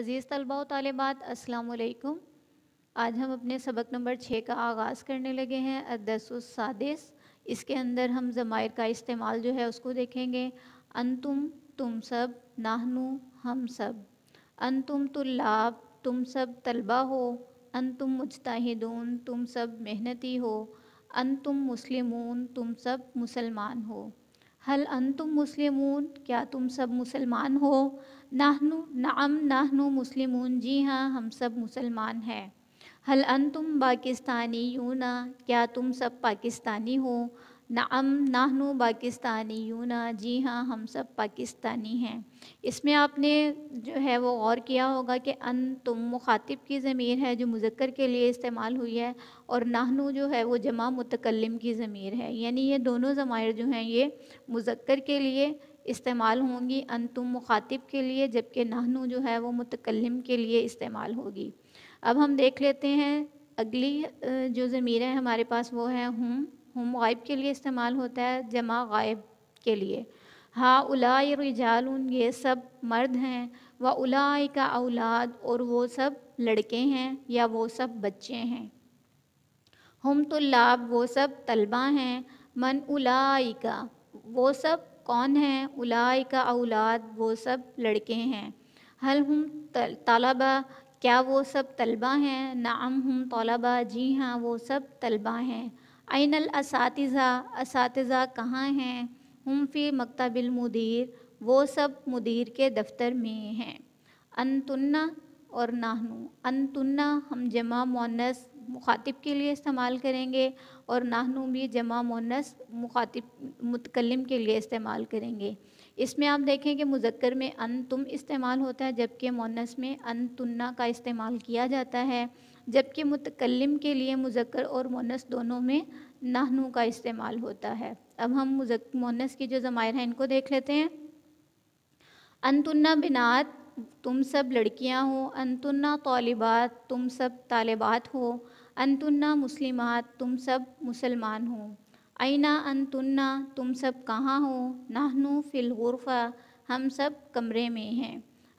अज़ीज़ तलबा तलबात असलकुम आज हम अपने सबक नंबर छः का आगाज़ करने लगे हैं अदसुसादिस इसके अंदर हम ज़मायर का इस्तेमाल जो है उसको देखेंगे अंतुम तुम सब नाहनु हम सब अंतुम तुल्लाब तुम सब तलबा हो अंतुम मुजतहिदून तुम सब मेहनती हो अंतुम मुस्लिमून तुम सब मुसलमान हो हल अंतुम मुस्लिमून क्या तुम सब मुसलमान हो नाहनु नाम नाहनु मुस्लिमून जी हाँ हम सब मुसलमान हैं हल अंतुम पाकिस्तानी यूना क्या तुम सब पाकिस्तानी हो नाम नाहनु पाकिस्तानी यूना जी हाँ हम सब पाकिस्तानी हैं इसमें आपने जो है वो गौर किया होगा कि अन तुम मुखातिब की ज़मीर है जो मुजक्कर के लिए इस्तेमाल हुई है और नाहनु जो है वो जमा मुतकलम की ज़मीर है यानी ये दोनों ज़मायर जो हैं ये मुजक्कर के लिए इस्तेमाल होंगी अन तुम मुखातिब के लिए जबकि नाहनु जो है वो मुतकलम के लिए इस्तेमाल होगी अब हम देख लेते हैं अगली जो ज़मीरें हमारे पास वो हैं हूँ हम गायब के लिए इस्तेमाल होता है जमा गायब के लिए हा उला रिजालून ये सब मर्द हैं व उलाई का औलाद और वो सब लड़के हैं या वो सब बच्चे हैं हम तो लाभ वो सब तलबा हैं मन उलाई का वो सब कौन हैं उलाई का औलाद वो सब लड़के हैं हल हम तलबा क्या वो सब तलबा हैं नाम हम तलबा जी हाँ वो सब तलबा हैं आइन असातिज़ा कहाँ हैं हम फी मकतबिल मुदीर वो सब मुदीर के दफ्तर में हैं अनतुन्ना और नाहनू अनतुन्ना हम जमा मोनस मुखातिब के लिए इस्तेमाल करेंगे और नाहनू भी जमा मोनस मुखातिब मुतकलम के लिए इस्तेमाल करेंगे इसमें आप देखें कि मुजक्कर में अन तुम इस्तेमाल होता है जबकि मोनस में अन तुन्ना का इस्तेमाल किया जाता है जबकि मुतकलम के लिए मुजक्कर और मोनस दोनों में नाहनू का इस्तेमाल होता है अब हम मोनस की जो ज़मायर हैं इनको देख लेते हैं अनतुन्ना बिनात तुम सब लड़कियां हो अनतुन्ना तालिबात तुम सब तालिबात हो अनतुन्ना मुस्लिमात तुम सब मुसलमान हो आइना अन तुन्ना तुम सब कहाँ हो नाहनु गुरफा हम सब कमरे में हैं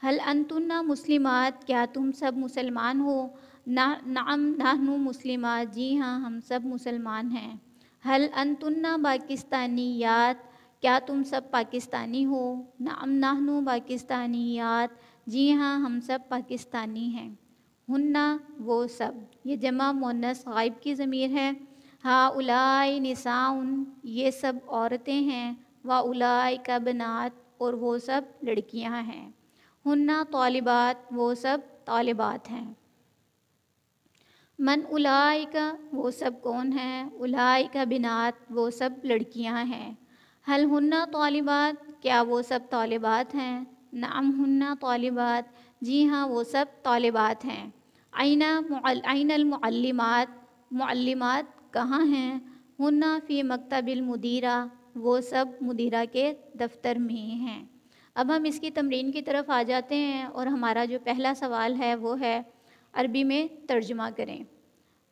हल अन तुन्ना मुस्लिमात क्या तुम सब मुसलमान हो ना नाम नाहनु मुस्लिमात जी हाँ हम सब मुसलमान हैं हल अन तुन्ना याद क्या तुम सब पाकिस्तानी हो नाम नाहनु याद जी हाँ हम सब पाकिस्तानी हैं हन्ना वो सब ये जमा मोनस गाइब की ज़मीर है हा उलाई निसाउन ये सब औरतें हैं व उलाई का बनात और वो सब लड़कियां हैं हन्ना तालिबात वो सब तालिबात हैं मन उलाई का वो सब कौन हैं उलाई का बिनात वो सब लड़कियां हैं हल हन्ना तालिबात क्या वो सब तालिबात हैं नाम हन्ना तालिबात जी हाँ वो सब तालिबात हैं आइना आइनलमलिमात मलिमात कहाँ हैं हन्ना फ़ी मकतबिल मुदीरा वो सब मुदीरा के दफ्तर में हैं अब हम इसकी तमरीन की तरफ आ जाते हैं और हमारा जो पहला सवाल है वो है अरबी में तर्जमा करें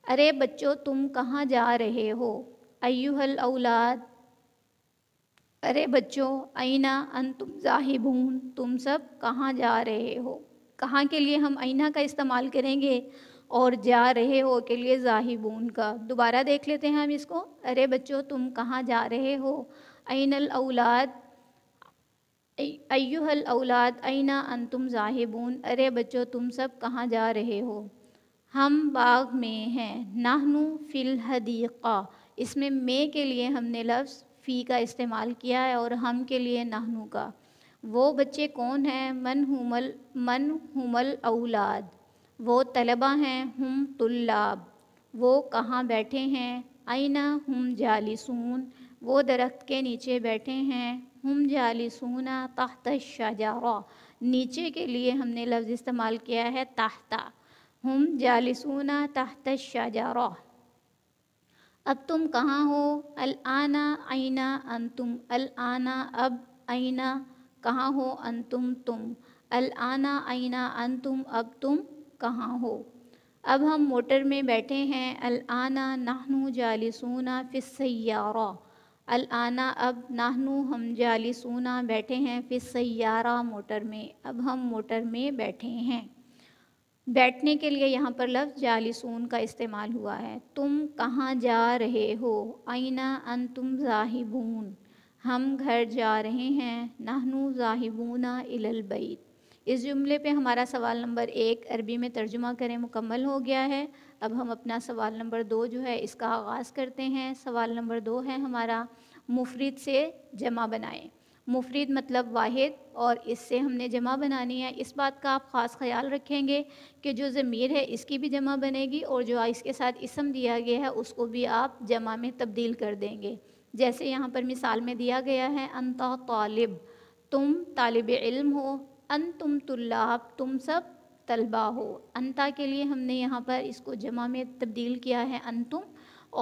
अरे बच्चों तुम कहाँ जा रहे हो अयूहल औलाद अरे बच्चों आना अन तुम जाहिबून तुम सब कहाँ जा रहे हो कहाँ के लिए हम आना का इस्तेमाल करेंगे और जा रहे हो के लिए जाहिबून का दोबारा देख लेते हैं हम इसको अरे बच्चों तुम कहाँ जा रहे हो अनल औलाद अयुहल औलाद अना अन तुम जाहिबून अरे बच्चों तुम सब कहाँ जा रहे हो हम बाग में हैं नाहनु फिल हदीक़ा इसमें मे के लिए हमने लफ्ज़ फ़ी का इस्तेमाल किया है और हम के लिए नाहनु का वो बच्चे कौन हैं मन हुमल मन हुमल औलाद वो तलबा हैं हम तुल्लाब वो कहाँ बैठे हैं आइना हम जालिसून वो दरख्त के नीचे बैठे हैं हम जालिसूना तहत शजारा नीचे के लिए हमने लफ्ज़ इस्तेमाल किया है ताहता हम जालिसूना तहत शजारा अब तुम कहाँ हो अलआना आईना अंतुम अलआना अब आइना कहाँ हो अंतुम तुम अलआना अन अंतुम अब तुम कहाँ हो अब हम मोटर में बैठे हैं अलाना नाहनू जालिसूना फ़िसैारा अलाना अब नाहनू हम जालिसूना बैठे हैं सैारा मोटर में अब हम मोटर में बैठे हैं बैठने के लिए यहाँ पर लफ्ज़ जालिसून का इस्तेमाल हुआ है तुम कहाँ जा रहे हो आइना अन तुम जाहिबून हम घर जा रहे हैं नाहनू जाहिबूना इलल बैत इस जुमले पे हमारा सवाल नंबर एक अरबी में तर्जुमा करें मुकम्मल हो गया है अब हम अपना सवाल नंबर दो जो है इसका आगाज़ करते हैं सवाल नंबर दो है हमारा मुफरद से जमा बनाएं मुफरद मतलब वाहिद और इससे हमने जमा बनानी है इस बात का आप ख़ास ख्याल रखेंगे कि जो ज़मीर है इसकी भी जमा बनेगी और जो इसके साथ इसम दिया गया है उसको भी आप जमा में तब्दील कर देंगे जैसे यहाँ पर मिसाल में दिया गया है अनता तालिब तुम तालब इल्म हो अन तुम तुल्लाब तुम सब तलबा हो अनता के लिए हमने यहाँ पर इसको जमा में तब्दील किया है अंतुम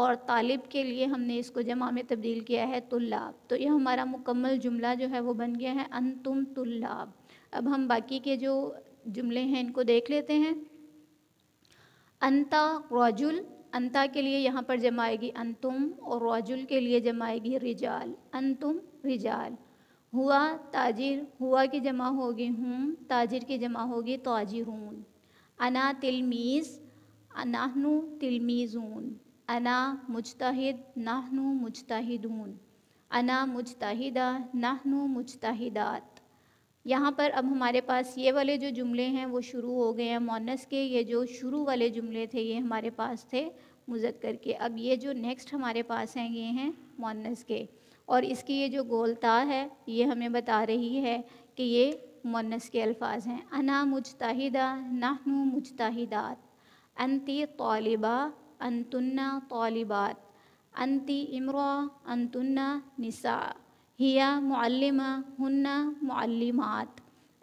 और तालिब के लिए हमने इसको जमा में तब्दील किया है तुल्लाब तो ये हमारा मुकम्मल जुमला जो है वो बन गया है अंतुम तुल्लाब अब हम बाकी के जो जुमले हैं इनको देख लेते हैं अंता रजुल अंता के लिए यहाँ पर जमाएगी अंतुम और रजुल के लिए जमाएगी रिजाल अंतुम रिजाल हुआ ताजिर हुआ की जमा होगी हूँ ताजिर की जमा होगी ताजिरून अना तिलमीज़ नाहनु तिलमीज़ून अना मुजतहिद नाहनु मुजतहिदून अना मुजतहिदा नाहनु मुजतहिदात यहाँ पर अब हमारे पास ये वाले जो जुमले हैं वो शुरू हो गए हैं मोनस के ये जो शुरू वाले जुमले थे ये हमारे पास थे मुजक्कर के अब ये जो नेक्स्ट हमारे पास हैं ये हैं मोनस के और इसकी ये जो गोलता है ये हमें बता रही है कि ये मुनस के अल्फाज हैं अना मुजतहिदा नाहनु मुजतहिदात अंति तालिबा अंतुन्ना तालिबात अंति इमरा अंतुन्ना निसा हिया मुअल्लिमा हुन्ना मुअल्लिमात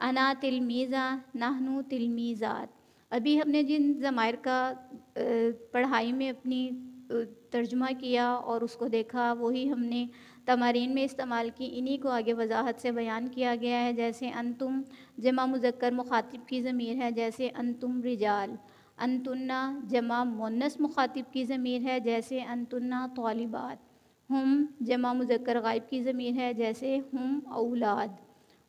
अना तिलमीज़ा नाहनु तिलमीज़ात अभी हमने जिन ज़मायर का पढ़ाई में अपनी तर्जमा किया और उसको देखा वही हमने तमारीन में इस्तेमाल की इन्हीं को आगे वजाहत से बयान किया गया है जैसे अनतुम जमा मुजक्कर मुखातिब की ज़मीर है जैसे अनतुम रिजाल अनतुन्ना जमा मोनस मुखातिब की ज़मीर है जैसे अनतुन्ना तालिबात हम जमा मुजक्कर गायब की ज़मीर है जैसे हम औलाद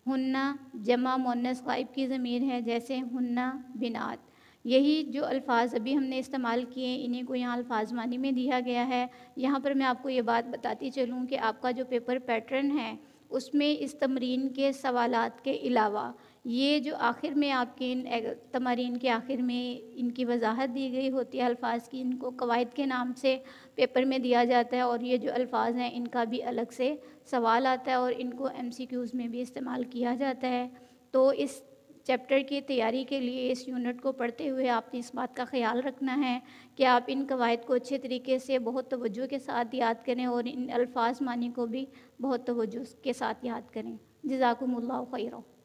हन्ना जमा मोनस गायब की ज़मीर है जैसे हन्ना बिनात यही जो अल्फाज अभी हमने इस्तेमाल किए इन्हीं को यहाँ अल्फाज मानी में दिया गया है यहाँ पर मैं आपको ये बात बताती चलूँ कि आपका जो पेपर पैटर्न है उसमें इस तमरीन के सवालात के अलावा ये जो आखिर में आपके इन तमरीन के आखिर में इनकी वजाहत दी गई होती है अल्फाज की इनको कवायद के नाम से पेपर में दिया जाता है और ये जो अल्फाज हैं इनका भी अलग से सवाल आता है और इनको एम सी क्यूज़ में भी इस्तेमाल किया जाता है तो इस चैप्टर की तैयारी के लिए इस यूनिट को पढ़ते हुए आपने इस बात का ख्याल रखना है कि आप इन कवायद को अच्छे तरीके से बहुत तवज्जो के साथ याद करें और इन अल्फाज मानी को भी बहुत तवज्जो के साथ याद करें जजाकमल्ला खैर